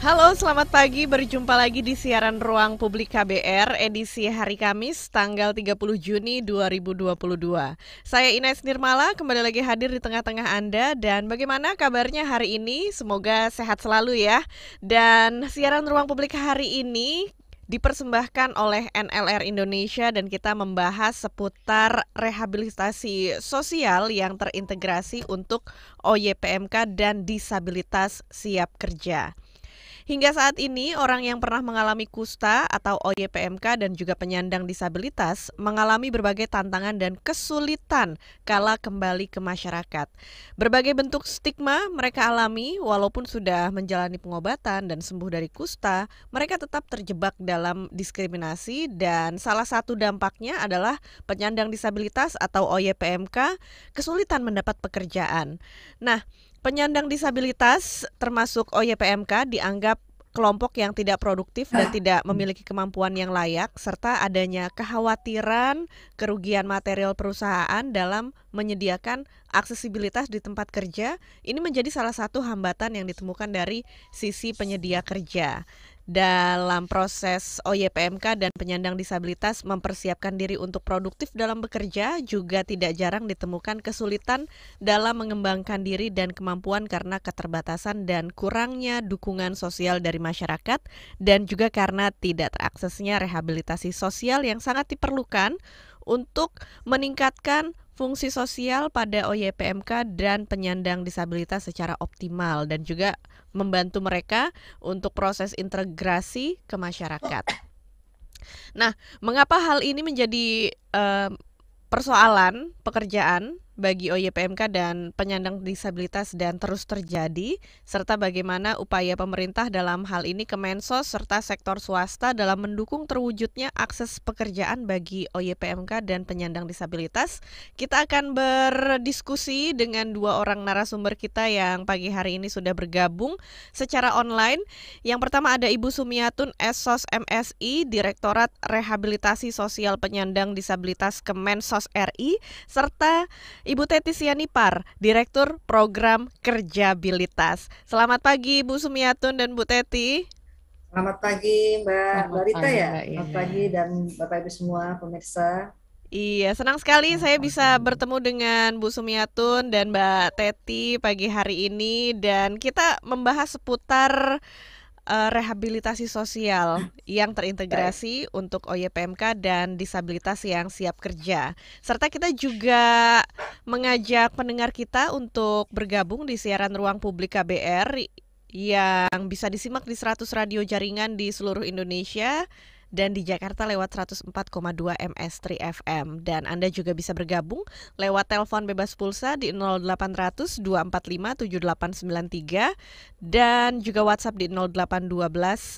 Halo, selamat pagi. Berjumpa lagi di siaran Ruang Publik KBR edisi hari Kamis tanggal 30 Juni 2022. Saya Ines Nirmala kembali lagi hadir di tengah-tengah Anda dan bagaimana kabarnya hari ini? Semoga sehat selalu ya. Dan siaran Ruang Publik hari ini dipersembahkan oleh NLR Indonesia dan kita membahas seputar rehabilitasi sosial yang terintegrasi untuk OYPMK dan disabilitas siap kerja. Hingga saat ini, orang yang pernah mengalami kusta atau OYPMK dan juga penyandang disabilitas mengalami berbagai tantangan dan kesulitan kala kembali ke masyarakat. Berbagai bentuk stigma mereka alami walaupun sudah menjalani pengobatan dan sembuh dari kusta, mereka tetap terjebak dalam diskriminasi dan salah satu dampaknya adalah penyandang disabilitas atau OYPMK kesulitan mendapat pekerjaan. Nah, Penyandang disabilitas termasuk OYPMK dianggap kelompok yang tidak produktif dan ah. tidak memiliki kemampuan yang layak serta adanya kekhawatiran kerugian material perusahaan dalam menyediakan aksesibilitas di tempat kerja ini menjadi salah satu hambatan yang ditemukan dari sisi penyedia kerja dalam proses OYPMK dan penyandang disabilitas mempersiapkan diri untuk produktif dalam bekerja juga tidak jarang ditemukan kesulitan dalam mengembangkan diri dan kemampuan karena keterbatasan dan kurangnya dukungan sosial dari masyarakat dan juga karena tidak teraksesnya rehabilitasi sosial yang sangat diperlukan untuk meningkatkan fungsi sosial pada OYPMK dan penyandang disabilitas secara optimal dan juga membantu mereka untuk proses integrasi ke masyarakat. Nah, mengapa hal ini menjadi uh, persoalan pekerjaan bagi OYPMK dan penyandang disabilitas dan terus terjadi, serta bagaimana upaya pemerintah dalam hal ini Kemensos serta sektor swasta dalam mendukung terwujudnya akses pekerjaan bagi OYPMK dan penyandang disabilitas. Kita akan berdiskusi dengan dua orang narasumber kita yang pagi hari ini sudah bergabung secara online. Yang pertama ada Ibu Sumiatun Esos MSI, Direktorat Rehabilitasi Sosial Penyandang Disabilitas Kemensos RI, serta Ibu Teti Sianipar, Direktur Program Kerjabilitas. Selamat pagi Bu Sumiatun dan Bu Teti. Selamat pagi Mbak Selamat Rita pagi, ya. Mbak, Selamat iya. pagi dan Bapak Ibu semua pemirsa. Iya, senang sekali saya bisa bertemu dengan Bu Sumiatun dan Mbak Teti pagi hari ini dan kita membahas seputar uh, rehabilitasi sosial yang terintegrasi Baik. untuk OYPMK dan disabilitas yang siap kerja. Serta kita juga mengajak pendengar kita untuk bergabung di siaran ruang publik KBR yang bisa disimak di 100 radio jaringan di seluruh Indonesia dan di Jakarta lewat 104,2 MS3 FM. Dan Anda juga bisa bergabung lewat telepon bebas pulsa di 0800 245 7893 dan juga WhatsApp di 0812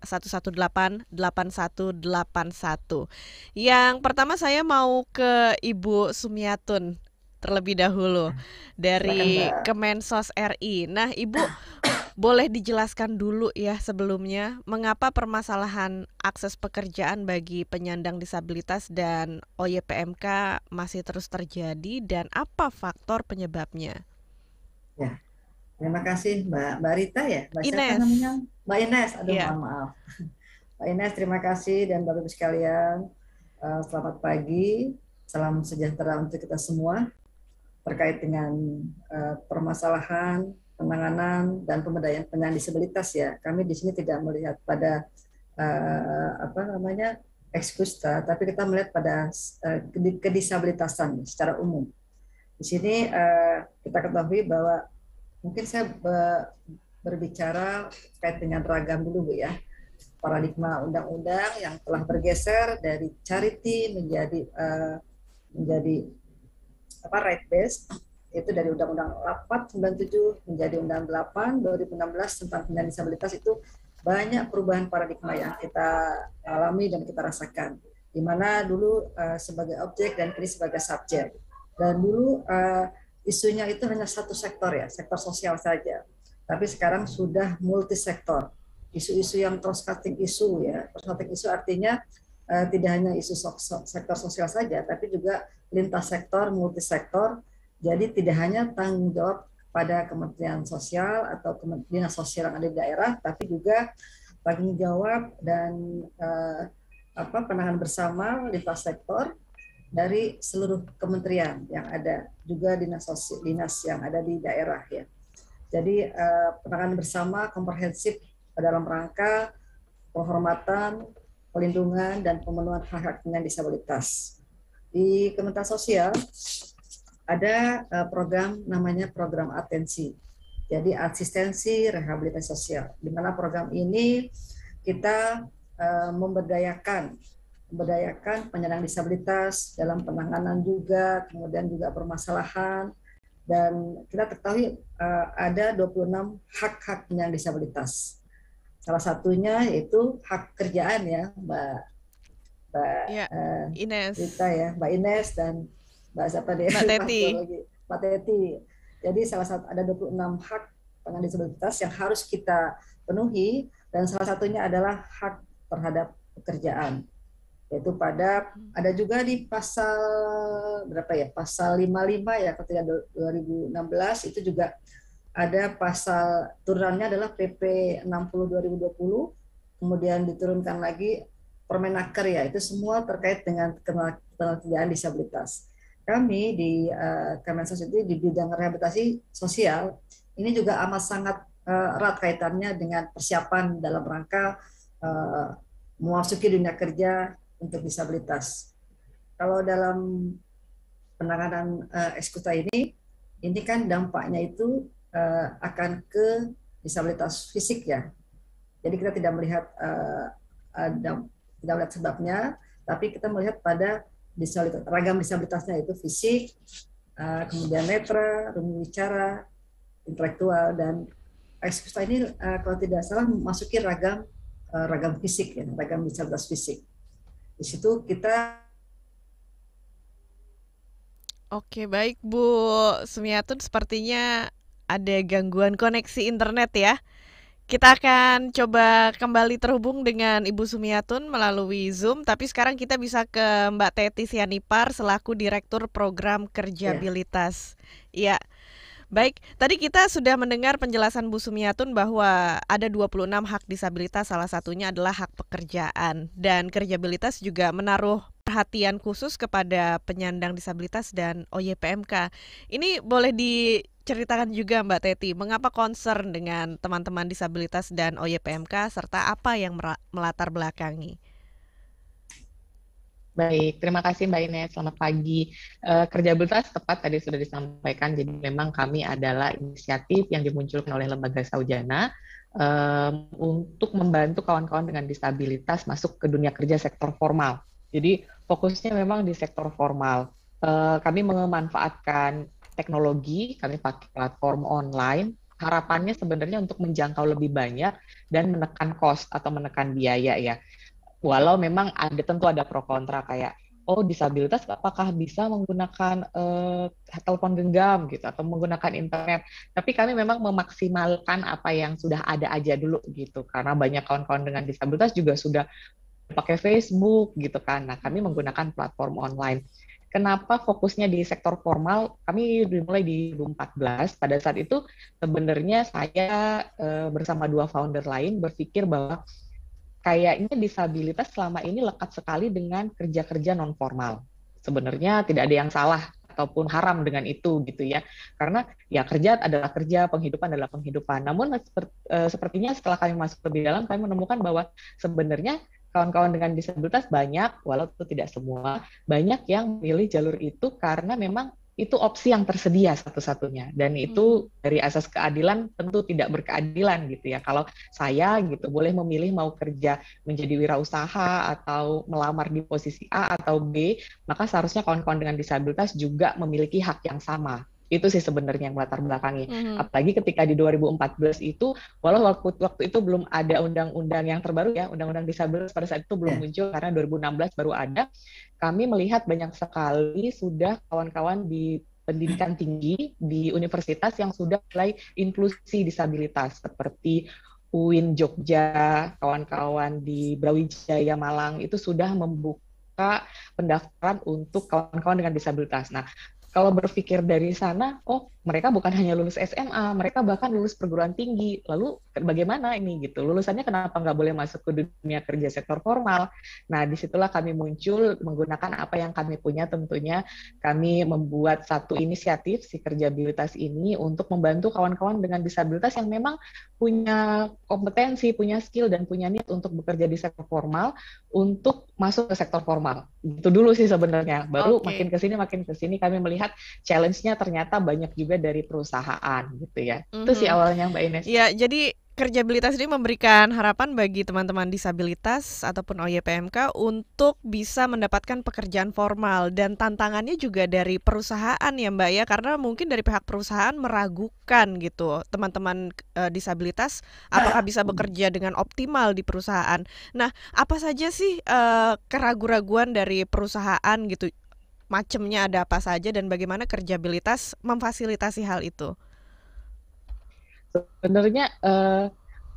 118 8181. Yang pertama saya mau ke Ibu Sumiatun terlebih dahulu hmm. dari Kemensos RI. Nah, Ibu boleh dijelaskan dulu ya sebelumnya mengapa permasalahan akses pekerjaan bagi penyandang disabilitas dan OYPMK masih terus terjadi dan apa faktor penyebabnya? Ya. Terima kasih Mbak Mbak Rita ya, Mbak Ines. namanya? Mbak Ines, aduh yeah. maaf. Mbak Ines, terima kasih dan Bapak-Ibu sekalian. Eh, selamat pagi. Salam sejahtera untuk kita semua terkait dengan uh, permasalahan penanganan dan pemberdayaan penyandang disabilitas ya. Kami di sini tidak melihat pada uh, apa namanya ekskusta, tapi kita melihat pada uh, kedisabilitasan secara umum. Di sini uh, kita ketahui bahwa mungkin saya be berbicara terkait dengan ragam dulu Bu ya. Paradigma undang-undang yang telah bergeser dari charity menjadi uh, menjadi apa right based itu dari Undang-Undang 497 menjadi Undang-Undang 8 2016 tentang penyandang disabilitas itu banyak perubahan paradigma yang kita alami dan kita rasakan. Di mana dulu uh, sebagai objek dan kini sebagai subjek. Dan dulu uh, isunya itu hanya satu sektor ya, sektor sosial saja. Tapi sekarang sudah multisektor. Isu-isu yang cross-cutting isu ya. Cross-cutting isu artinya uh, tidak hanya isu so so sektor sosial saja, tapi juga lintas sektor, multisektor, sektor jadi tidak hanya tanggung jawab pada Kementerian Sosial atau Kementerian Sosial yang ada di daerah, tapi juga tanggung jawab dan eh, apa penanganan bersama lintas sektor dari seluruh kementerian yang ada, juga dinas sosial, dinas yang ada di daerah ya. Jadi eh, penanganan bersama komprehensif dalam rangka penghormatan, pelindungan dan pemenuhan hak-hak dengan disabilitas. Di Kementerian Sosial ada eh, program namanya program atensi. Jadi asistensi rehabilitasi sosial. Di mana program ini kita eh, memberdayakan memberdayakan penyandang disabilitas dalam penanganan juga, kemudian juga permasalahan dan kita ketahui uh, ada 26 hak-hak penyandang disabilitas. Salah satunya itu hak kerjaan ya, Mbak Mbak ya, Ines. Rita ya, Mbak Ines dan Mbak siapa deh? Mbak Teti. Mbak Teti. Jadi salah satu ada 26 hak penyandang disabilitas yang harus kita penuhi dan salah satunya adalah hak terhadap pekerjaan yaitu pada ada juga di pasal berapa ya pasal 55 ya ketika 2016 itu juga ada pasal turunannya adalah PP 60 2020 kemudian diturunkan lagi Permenaker ya itu semua terkait dengan ketenagaan disabilitas kami di uh, eh, Kemensos itu di bidang rehabilitasi sosial ini juga amat sangat uh, erat kaitannya dengan persiapan dalam rangka uh, memasuki dunia kerja untuk disabilitas. Kalau dalam penanganan uh, ekskuta ini, ini kan dampaknya itu uh, akan ke disabilitas fisik ya. Jadi kita tidak melihat uh, ada, tidak melihat sebabnya, tapi kita melihat pada disabilitas, ragam disabilitasnya itu fisik, eh, kemudian netra, rumah bicara, intelektual dan eksekutif ini eh, kalau tidak salah masukin ragam eh, ragam fisik ya, ragam disabilitas fisik. Di situ kita Oke, baik Bu Sumiatun sepertinya ada gangguan koneksi internet ya. Kita akan coba kembali terhubung dengan Ibu Sumiatun melalui Zoom, tapi sekarang kita bisa ke Mbak Teti Sianipar selaku Direktur Program Kerjabilitas. Iya. Ya. Baik, tadi kita sudah mendengar penjelasan Bu Sumiatun bahwa ada 26 hak disabilitas, salah satunya adalah hak pekerjaan. Dan kerjabilitas juga menaruh perhatian khusus kepada penyandang disabilitas dan OYPMK. Ini boleh di ceritakan juga Mbak Teti, mengapa concern dengan teman-teman disabilitas dan OYPMK serta apa yang melatar belakangi? Baik, terima kasih Mbak Ines. Selamat pagi. Eh, kerja kerjabilitas tepat tadi sudah disampaikan. Jadi memang kami adalah inisiatif yang dimunculkan oleh lembaga Saujana um, untuk membantu kawan-kawan dengan disabilitas masuk ke dunia kerja sektor formal. Jadi fokusnya memang di sektor formal. Uh, kami memanfaatkan teknologi, kami pakai platform online. Harapannya sebenarnya untuk menjangkau lebih banyak dan menekan cost atau menekan biaya ya. Walau memang ada tentu ada pro kontra kayak oh disabilitas apakah bisa menggunakan uh, telepon genggam gitu atau menggunakan internet. Tapi kami memang memaksimalkan apa yang sudah ada aja dulu gitu karena banyak kawan-kawan dengan disabilitas juga sudah pakai Facebook gitu kan. Nah, kami menggunakan platform online. Kenapa fokusnya di sektor formal? Kami dimulai di 2014. Pada saat itu sebenarnya saya e, bersama dua founder lain berpikir bahwa kayaknya disabilitas selama ini lekat sekali dengan kerja-kerja non formal. Sebenarnya tidak ada yang salah ataupun haram dengan itu gitu ya. Karena ya kerja adalah kerja, penghidupan adalah penghidupan. Namun eh, sepertinya setelah kami masuk lebih dalam kami menemukan bahwa sebenarnya kawan-kawan dengan disabilitas banyak, walau itu tidak semua, banyak yang memilih jalur itu karena memang itu opsi yang tersedia satu-satunya dan itu hmm. dari asas keadilan tentu tidak berkeadilan gitu ya kalau saya gitu boleh memilih mau kerja menjadi wirausaha atau melamar di posisi A atau B maka seharusnya kawan-kawan dengan disabilitas juga memiliki hak yang sama itu sih sebenarnya yang melatar belakangi. Mm-hmm. Apalagi ketika di 2014 itu, walau waktu waktu itu belum ada undang-undang yang terbaru ya, undang-undang disabilitas pada saat itu belum iya. muncul karena 2016 baru ada. Kami melihat banyak sekali sudah kawan-kawan di pendidikan tinggi di universitas yang sudah mulai inklusi disabilitas seperti UIN Jogja, kawan-kawan di Brawijaya Malang itu sudah membuka pendaftaran untuk kawan-kawan dengan disabilitas. Nah, kalau berpikir dari sana, oh mereka bukan hanya lulus SMA, mereka bahkan lulus perguruan tinggi. Lalu bagaimana ini gitu? Lulusannya kenapa nggak boleh masuk ke dunia kerja sektor formal? Nah, disitulah kami muncul menggunakan apa yang kami punya tentunya. Kami membuat satu inisiatif si kerjabilitas ini untuk membantu kawan-kawan dengan disabilitas yang memang punya kompetensi, punya skill, dan punya niat untuk bekerja di sektor formal untuk masuk ke sektor formal. Itu dulu sih sebenarnya. Baru okay. makin ke sini makin ke sini kami melihat challenge-nya ternyata banyak juga dari perusahaan gitu ya. Mm -hmm. Itu sih awalnya Mbak Ines. Ya, jadi Kerjabilitas ini memberikan harapan bagi teman-teman disabilitas ataupun OYPMK untuk bisa mendapatkan pekerjaan formal dan tantangannya juga dari perusahaan ya Mbak ya karena mungkin dari pihak perusahaan meragukan gitu teman-teman e, disabilitas apakah bisa hmm. bekerja dengan optimal di perusahaan. Nah, apa saja sih e, keraguan-raguan dari perusahaan gitu? Macemnya ada apa saja dan bagaimana kerjabilitas memfasilitasi hal itu? Sebenarnya uh,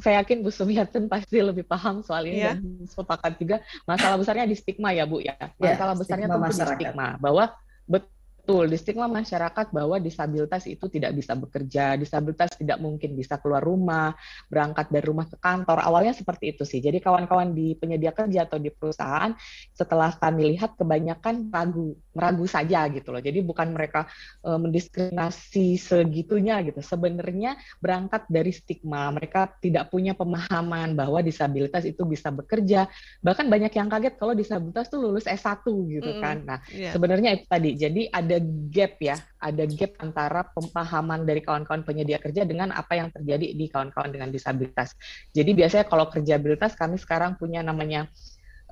saya yakin Bu Sumiatin pasti lebih paham soal ini yeah. dan sepakat juga masalah besarnya di stigma ya Bu ya. Iya, masalah yeah, besarnya tentu masyarakat. di stigma bahwa betul betul di stigma masyarakat bahwa disabilitas itu tidak bisa bekerja, disabilitas tidak mungkin bisa keluar rumah, berangkat dari rumah ke kantor. Awalnya seperti itu sih. Jadi kawan-kawan di penyedia kerja atau di perusahaan setelah kami lihat kebanyakan ragu, ragu saja gitu loh. Jadi bukan mereka e, mendiskriminasi segitunya gitu. Sebenarnya berangkat dari stigma, mereka tidak punya pemahaman bahwa disabilitas itu bisa bekerja. Bahkan banyak yang kaget kalau disabilitas tuh lulus S1 gitu mm, kan. Nah, yeah. sebenarnya itu tadi. Jadi ada gap ya, ada gap antara pemahaman dari kawan-kawan penyedia kerja dengan apa yang terjadi di kawan-kawan dengan disabilitas. Jadi biasanya kalau kerjabilitas kami sekarang punya namanya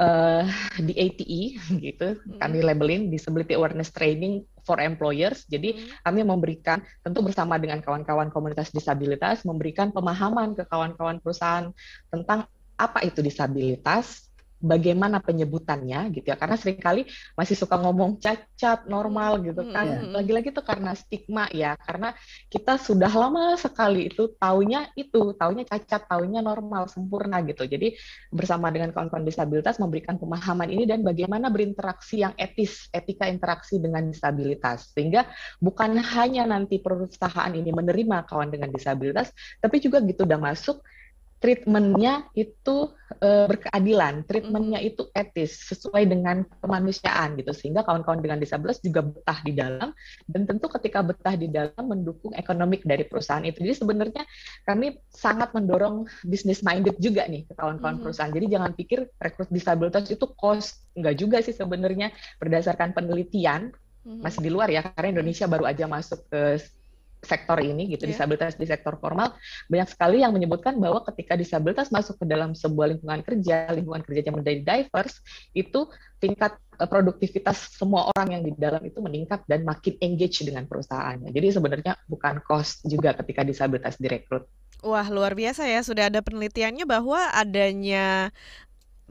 uh, di ATE gitu, hmm. kami labelin Disability Awareness Training for Employers. Jadi hmm. kami memberikan tentu bersama dengan kawan-kawan komunitas disabilitas memberikan pemahaman ke kawan-kawan perusahaan tentang apa itu disabilitas, bagaimana penyebutannya gitu ya karena seringkali masih suka ngomong cacat normal gitu kan lagi-lagi itu karena stigma ya karena kita sudah lama sekali itu taunya itu taunya cacat taunya normal sempurna gitu jadi bersama dengan kawan-kawan disabilitas memberikan pemahaman ini dan bagaimana berinteraksi yang etis etika interaksi dengan disabilitas sehingga bukan hanya nanti perusahaan ini menerima kawan dengan disabilitas tapi juga gitu udah masuk treatmentnya itu e, berkeadilan, treatmentnya itu etis sesuai dengan kemanusiaan gitu sehingga kawan-kawan dengan disabilitas juga betah di dalam dan tentu ketika betah di dalam mendukung ekonomi dari perusahaan itu. Jadi sebenarnya kami sangat mendorong bisnis minded juga nih ke kawan-kawan mm perusahaan. Jadi jangan pikir rekrut disabilitas itu cost nggak juga sih sebenarnya berdasarkan penelitian mm-hmm. masih di luar ya karena Indonesia baru aja masuk ke sektor ini gitu yeah. disabilitas di sektor formal banyak sekali yang menyebutkan bahwa ketika disabilitas masuk ke dalam sebuah lingkungan kerja lingkungan kerja yang menjadi diverse itu tingkat eh, produktivitas semua orang yang di dalam itu meningkat dan makin engage dengan perusahaannya jadi sebenarnya bukan cost juga ketika disabilitas direkrut Wah luar biasa ya sudah ada penelitiannya bahwa adanya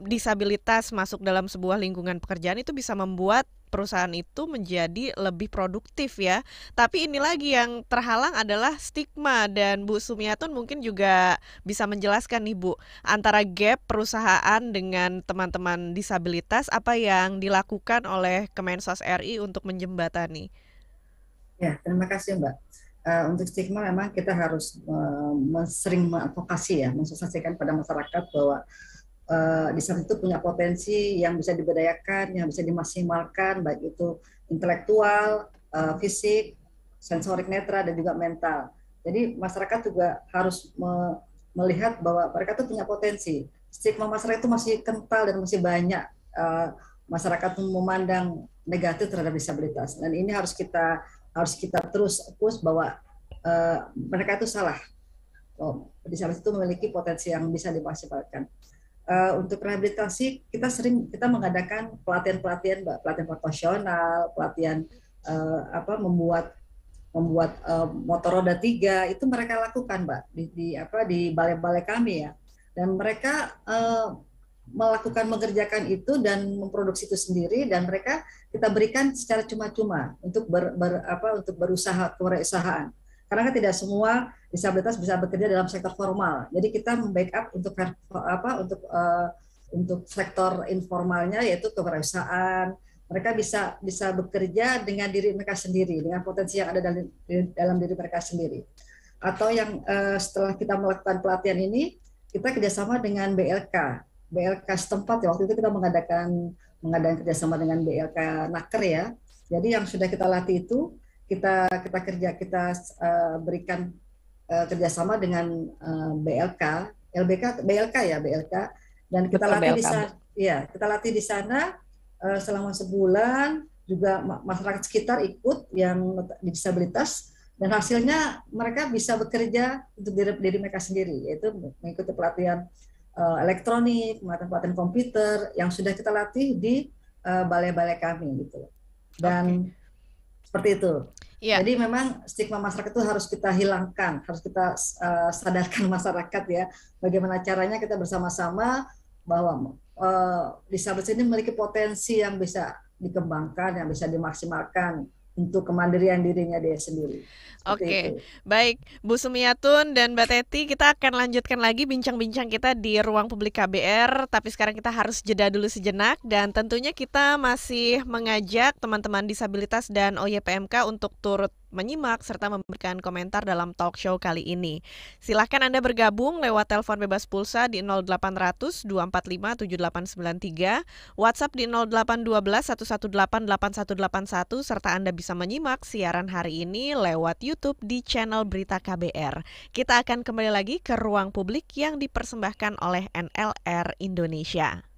disabilitas masuk dalam sebuah lingkungan pekerjaan itu bisa membuat perusahaan itu menjadi lebih produktif ya. Tapi ini lagi yang terhalang adalah stigma dan Bu Sumiatun mungkin juga bisa menjelaskan nih Bu antara gap perusahaan dengan teman-teman disabilitas apa yang dilakukan oleh Kemensos RI untuk menjembatani. Ya, terima kasih Mbak. Uh, untuk stigma memang kita harus uh, eh, sering mengadvokasi ya, mensosialisasikan pada masyarakat bahwa uh, di samping itu punya potensi yang bisa diberdayakan, yang bisa dimaksimalkan, baik itu intelektual, uh, fisik, sensorik netra, dan juga mental. Jadi masyarakat juga harus me melihat bahwa mereka itu punya potensi. Stigma masyarakat itu masih kental dan masih banyak uh, masyarakat memandang negatif terhadap disabilitas. Dan ini harus kita harus kita terus push bahwa uh, mereka itu salah. Oh, disabilitas itu memiliki potensi yang bisa dimaksimalkan. Eh, untuk rehabilitasi kita sering kita mengadakan pelatihan-pelatihan mbak pelatihan profesional pelatihan uh, apa membuat membuat uh, motor roda tiga itu mereka lakukan mbak di, di apa di balai-balai kami ya dan mereka uh, melakukan mengerjakan itu dan memproduksi itu sendiri dan mereka kita berikan secara cuma-cuma untuk ber, ber apa untuk berusaha kewirausahaan. Karena kan tidak semua disabilitas bisa bekerja dalam sektor formal. Jadi kita membackup untuk apa untuk uh, untuk sektor informalnya yaitu kewirausahaan. Mereka bisa bisa bekerja dengan diri mereka sendiri dengan potensi yang ada dalam dalam diri mereka sendiri. Atau yang uh, setelah kita melakukan pelatihan ini kita kerjasama dengan BLK BLK setempat ya waktu itu kita mengadakan mengadakan kerjasama dengan BLK Naker ya. Jadi yang sudah kita latih itu kita kita kerja kita uh, berikan uh, kerjasama dengan uh, eh, BLK, LBK, BLK ya BLK, dan kita Betul, latih BLK. di sana, ya kita latih di sana uh, selama sebulan juga masyarakat sekitar ikut yang disabilitas dan hasilnya mereka bisa bekerja untuk diri, diri mereka sendiri yaitu mengikuti pelatihan uh, elektronik, pelatihan komputer yang sudah kita latih di balai-balai uh, kami gitu. Dan okay seperti itu. Yeah. Jadi memang stigma masyarakat itu harus kita hilangkan, harus kita uh, sadarkan masyarakat ya, bagaimana caranya kita bersama-sama bahwa uh, disabilitas ini memiliki potensi yang bisa dikembangkan, yang bisa dimaksimalkan untuk kemandirian dirinya dia sendiri. Oke, okay. baik Bu Sumiatun dan Mbak Teti, kita akan lanjutkan lagi bincang-bincang kita di ruang publik KBR. Tapi sekarang kita harus jeda dulu sejenak dan tentunya kita masih mengajak teman-teman disabilitas dan OYPMK untuk turut menyimak serta memberikan komentar dalam talk show kali ini. Silahkan Anda bergabung lewat telepon bebas pulsa di 0800 245 7893, WhatsApp di 0812 118 serta Anda bisa menyimak siaran hari ini lewat YouTube di channel Berita KBR. Kita akan kembali lagi ke ruang publik yang dipersembahkan oleh NLR Indonesia.